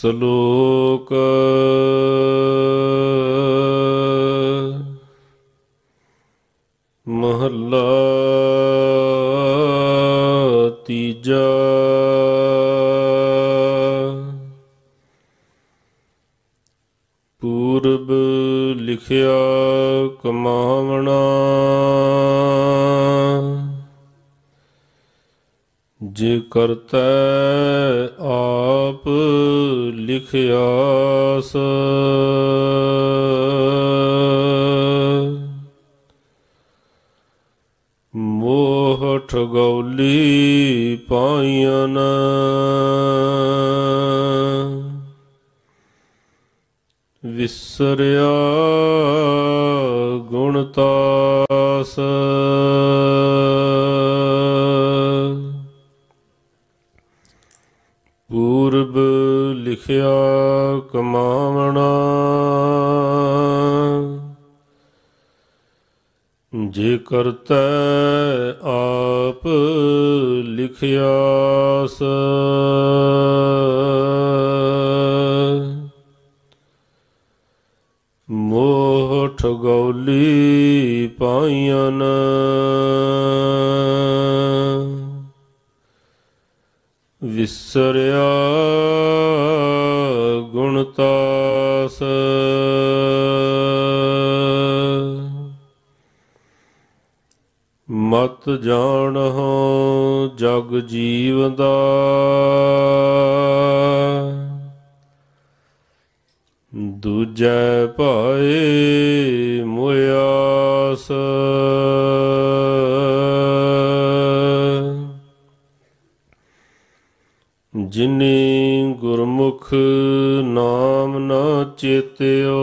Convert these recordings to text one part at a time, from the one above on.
ਸ਼ਲੋਕ ਮਹਲਾ ਤੀਜਾ ਪੂਰਬ ਲਿਖਿਆ ਕਮਾ ਕਰਤਾ ਆਪ ਲਿਖਿਆਸ ਮੋਹ ਠਗੌਲੀ ਪਾਈਆਂ ਵਿਸਰਿਆ ਗੁਣਤਾਸ ਪੂਰਬ ਲਿਖਿਆ ਕਮਾਵਣਾ ਜੇ ਕਰਤੈ ਆਪ ਲਿਖਿਆਸ ਮੋਠ ਮੋਹ ਠਗੌਲੀ ਪਾਈਆਂ ਨਾ ਵਿਸਰਿਆ ਗੁਣਤਾਸ ਤਾਸ ਮਤ ਜਾਣਹੁ ਜਗ ਜੀਵ ਦਾ ਦੂਜੈ ਭਾਏ ਮੁਆਸ ਜਿਨੇ ਗੁਰਮੁਖ ਨਾਮ ਨਾ ਚੇਤਿਓ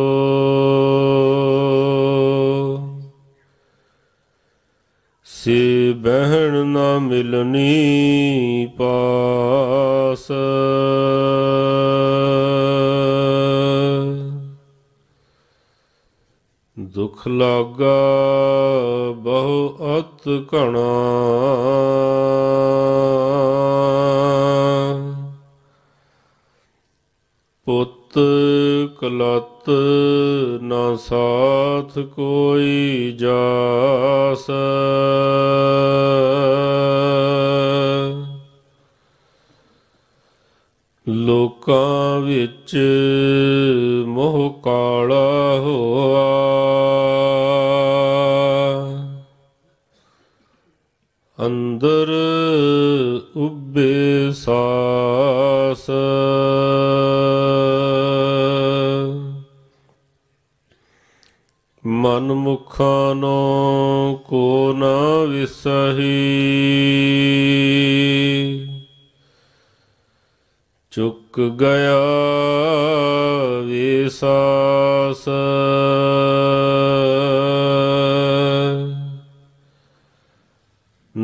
ਸੇ ਬਹਿਣ ਨਾ ਮਿਲਨੀ ਪਾਸ ਦੁਖ ਲਾਗਾ ਬਹੁ ਅਤ ਘਣਾ ਪੁੱਤ ਕਲਤ ਨਾ ਸਾਥ ਕੋਈ ਜਾਸ ਲੋਕਾਂ ਵਿੱਚ ਮੋਹ ਕਾਲਾ ਹੋਆ ਅੰਦਰ ਉੱਬੇ ਸਾ ਚੁੱਕ ਗਿਆ ਵਿਸਾਸ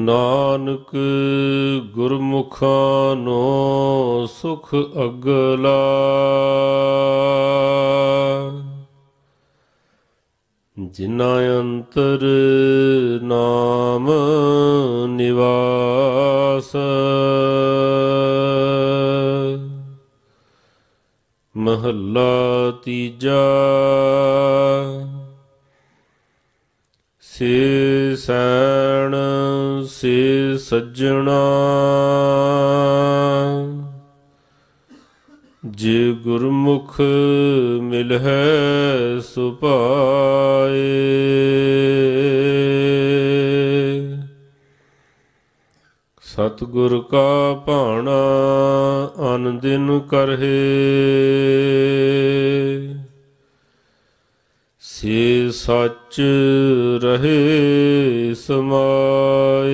ਨਾਨਕ ਗੁਰਮੁਖਾਂ ਨੋ ਸੁਖ ਅਗਲਾ ਜਿਨਾ ਅੰਤਰ ਨਾਮ ਨਿਵਾਸ ਮਹੱਲਾ ਤੀਜਾ ਸੇ ਸਣ ਸੇ ਸੱਜਣਾ ਜੇ ਗੁਰਮੁਖ ਮਿਲਹਿ ਸੁਭਾਏ ਸਤਿਗੁਰ ਕਾ ਭਾਣਾ ਅਨ ਦਿਨ ਕਰਹਿ ਸੇ ਸੱਚ ਰਹੇ ਸਮਾਏ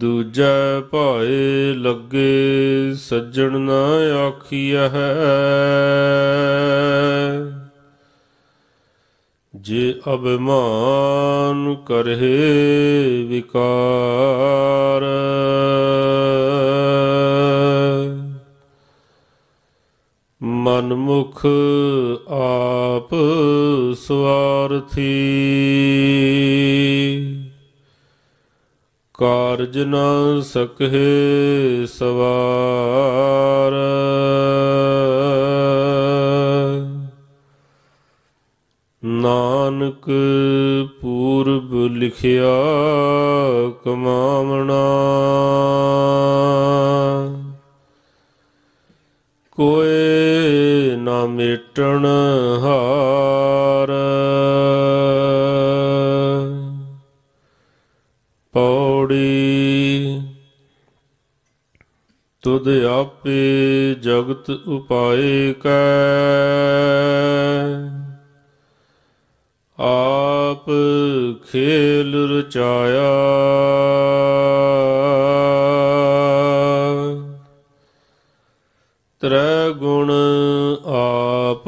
ਦੂਜਾ ਭਾਏ ਲੱਗੇ ਸੱਜਣ ਨਾ ਆਖੀਐ ਹੈ ਜੇ ਅਭਿਮਾਨ ਕਰੇ ਵਿਕਾਰ ਮਨਮੁਖ ਆਪ ਸਵਾਰਥੀ ਕਾਰਜ ਨਾ ਸਕਹਿ ਸਵਾਰ ਕ ਪੂਰਬ ਲਿਖਿਆ ਕਮਾਵਣਾ ਕੋਏ ਨਾ ਮਿਟਣ ਹਾਰ ਪੌੜੀ ਤੁਧ ਆਪੇ ਜਗਤ ਉਪਾਏ ਕੈ ਆਪ ਖੇਲ ਰਚਾਇਆ ਤ੍ਰੈ ਗੁਣ ਆਪ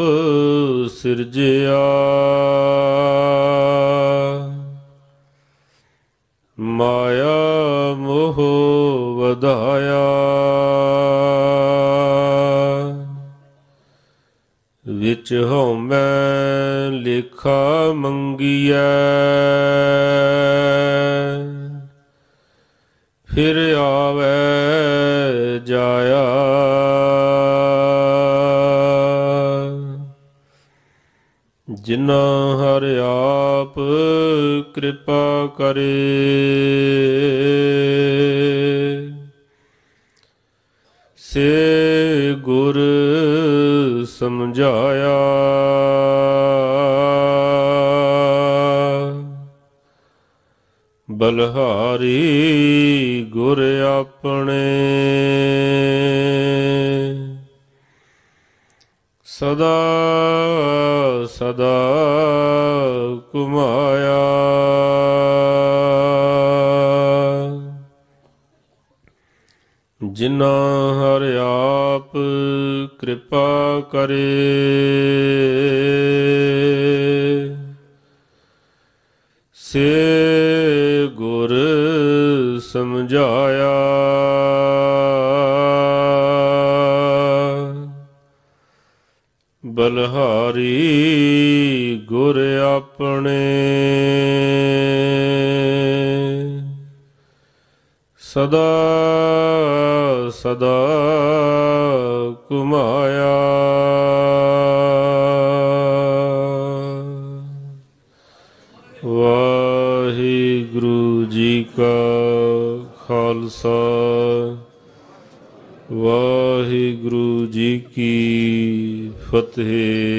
ਸਿਰਜਿਆ ਮਾਇਆ ਮੋਹ ਵਧਾਇਆ ਵਿੱਚ ਹਉਮੈ ਮੰਗੀਐ ਫਿਰ ਆਵੇ ਜਾਇਆ ਜਿਨਾ ਹਰ ਆਪ ਕਿਰਪਾ ਕਰੇ ਸੇ ਗੁਰ ਸਮਝਾਇਆ ਬਲਹਾਰੀ ਗੁਰ ਆਪਣੇ ਸਦਾ ਸਦਾ ਕੁਮਾਇਆ ਜਿਨਾ ਹਰ ਆਪ ਕਿਰਪਾ ਕਰੇ ਸੇ ਸਮਝਾਇਆ ਬਲਹਾਰੀ ਗੁਰ ਆਪਣੇ ਸਦਾ ਸਦਾ ਕੁਮਾਇਆ ਵਾਹੀ ਗੁਰੂ ਜੀ ਕਾ ਖਾਲਸਾ ਵਾਹਿਗੁਰੂ ਜੀ ਕੀ ਫਤਿਹ